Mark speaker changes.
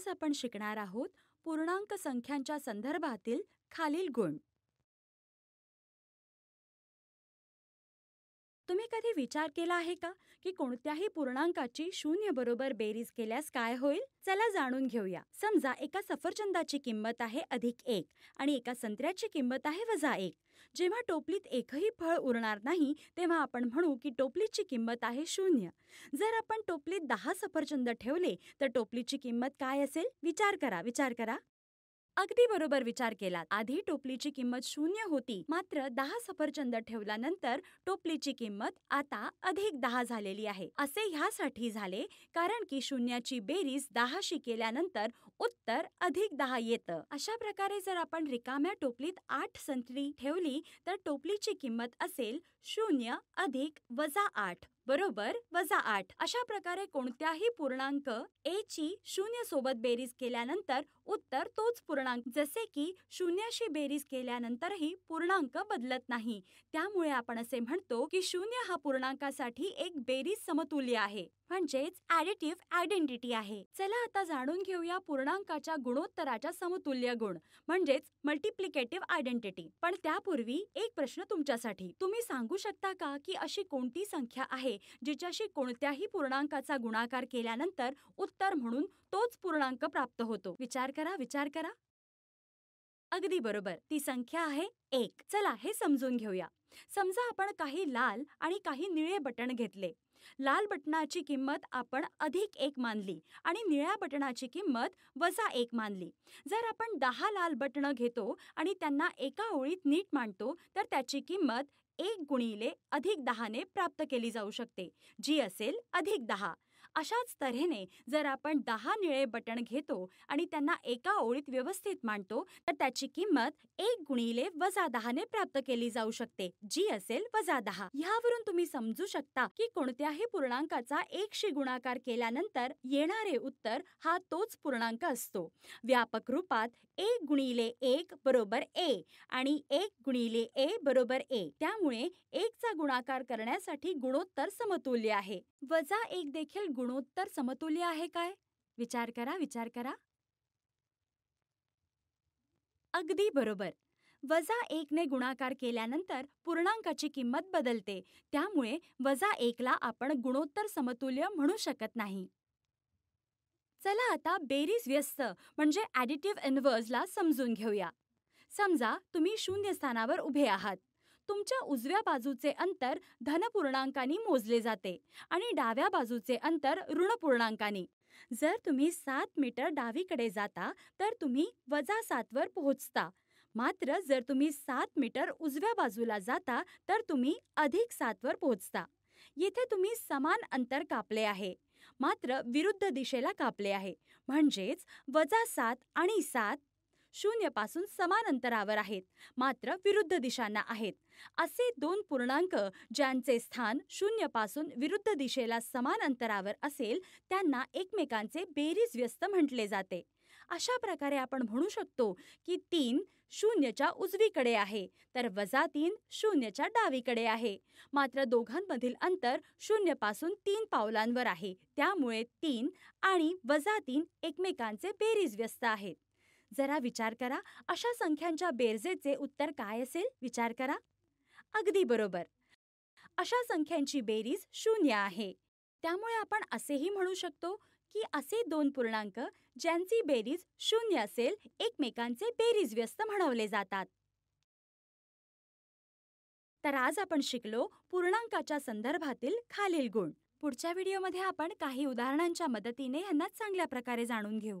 Speaker 1: आज आपण शिकणार आहोत पूर्णांक संख्यांच्या संदर्भातील खालील गुण तुम्ही कधी विचार केला आहे का की कोणत्याही पूर्णांकाची शून्य बरोबर बेरीज केल्यास काय होईल चला जाणून घेऊया समजा एका सफरचंदाची किंमत आहे अधिक एक आणि एका संत्र्याची किंमत आहे वजा एक जेव्हा टोपलीत एकही फळ उरणार नाही तेव्हा आपण म्हणू की टोपलीची किंमत आहे शून्य जर आपण टोपलीत दहा सफरचंद ठेवले तर टोपलीची किंमत काय असेल विचार करा विचार करा अगदी बरोबर विचार केलात आधी टोपलीची किंमत शून्य होती मात्र दहा सफरचंद ठेवल्यानंतर टोपलीची किंमत आता अधिक दहा झालेली आहे असे ह्यासाठी झाले कारण की शून्याची बेरीज दहाशी केल्यानंतर उत्तर अधिक दहा येतं अशा प्रकारे जर आपण रिकाम्या टोपलीत आठ संत्री ठेवली तर टोपलीची किंमत असेल शून्य अधिक वजा आठ बरोबर वजा आठ अशा प्रकारे कोणत्याही पूर्णांक ए ची शून्य सोबत बेरीज केल्यानंतर उत्तर तोच पूर्णांक जसे की शून्याशी बेरीज केल्यानंतरही पूर्णांक बदलत नाही त्यामुळे आपण असे म्हणतो की शून्य हा पूर्णांकासाठी एक बेरीज समतुल्य आहे म्हणजेच ऍडिटिव्ह आयडेंटिटी आहे चला आता जाणून घेऊया पूर्णांकाच्या गुणोत्तराच्या समतुल्य गुण म्हणजेच मल्टिप्लिकेटिव्ह आयडेंटिटी पण त्यापूर्वी एक प्रश्न तुमच्यासाठी तुम्ही सांगू शकता का की अशी कोणती संख्या आहे जिच्याशी कोणत्याही पूर्णांकाचा गुणाकार केल्यानंतर उत्तर म्हणून तोच पूर्णांक प्राप्त होतो विचार करा विचार करा अगदी बरोबर ती संख्या आहे एक चला हे समजून घेऊया समजा आपण काही लाल आणि काही निळे बटण घेतले लाल बटणाची किंमत आपण अधिक एक मानली आणि निळ्या बटणाची किंमत वजा एक मानली जर आपण दहा लाल बटणं घेतो आणि त्यांना एका ओळीत नीट मांडतो तर त्याची किंमत एक गुणिले अधिक दहाने प्राप्त केली जाऊ शकते जी असेल अधिक दहा अशाच तऱ्हेने जर आपण दहा निळे बटण घेतो आणि त्यांना एका ओळीत व्यवस्थित मांडतो तर त्याची किंमत एक गुणिले वजा दहाने प्राप्त केली जाऊ शकते जी असेल वजा दहा ह्यावरून तुम्ही समजू शकता की कोणत्याही पूर्णांकाचा एकशी गुणाकार केल्यानंतर येणारे उत्तर हा तोच पूर्णांक असतो व्यापक रूपात एक गुणिले एक बरोबर ए आणि एक गुणिले ए बरोबर ए त्यामुळे एकचा गुणाकार करण्यासाठी गुणोत्तर समतुल्य आहे वजा एक देखील गुणोत्तर समतुल्य आहे काय विचार करा विचार करा अगदी बरोबर वजा एकने गुणाकार केल्यानंतर पूर्णांकाची किंमत बदलते त्यामुळे वजा एकला आपण गुणोत्तर समतुल्य म्हणू शकत नाही चला आता बेरीज व्यस्त म्हणजे ॲडिटिव्ह इन्व्हर्सला समजून घेऊया समजा तुम्ही शून्य स्थानावर उभे आहात तुमच्या उजव्या बाजूचे अंतर धनपूर्णांकानी मोजले जाते आणि डाव्या बाजूचे अंतर ऋणपूर्णांकानी जर तुम्ही सात मीटर डावीकडे जाता तर तुम्ही वजा सातवर पोहोचता मात्र जर तुम्ही सात मीटर उजव्या बाजूला जाता तर तुम्ही अधिक सातवर पोहोचता येथे तुम्ही समान अंतर कापले आहे मात्र विरुद्ध दिशेला कापले आहे म्हणजेच वजा सात आणि सात शून्यपासून समान अंतरावर आहेत मात्र विरुद्ध दिशांना आहेत असे दोन पूर्णांक ज्यांचे स्थान शून्यपासून विरुद्ध दिशेला समान अंतरावर असेल त्यांना एकमेकांचे बेरीज व्यस्त म्हटले जाते अशा प्रकारे आपण म्हणू शकतो की तीन शून्यच्या उजवीकडे आहे तर वजा तीन शून्यच्या डावीकडे आहे मात्र दोघांमधील अंतर शून्यपासून तीन पावलांवर आहे त्यामुळे तीन आणि वजा तीन एकमेकांचे बेरीज व्यस्त आहेत जरा विचार करा अशा संख्यांच्या बेरजेचे उत्तर काय असेल विचार करा अगदी बरोबर अशा संख्यांची बेरीज शून्य आहे त्यामुळे आपण असेही म्हणू शकतो की असे दोन पूर्णांक ज्यांची बेरीज शून्य असेल एकमेकांचे बेरीज व्यस्त म्हणवले जातात तर आज आपण शिकलो पूर्णांकाच्या संदर्भातील खालील गुण पुढच्या व्हिडिओमध्ये आपण काही उदाहरणांच्या मदतीने यांना चांगल्या प्रकारे जाणून घेऊ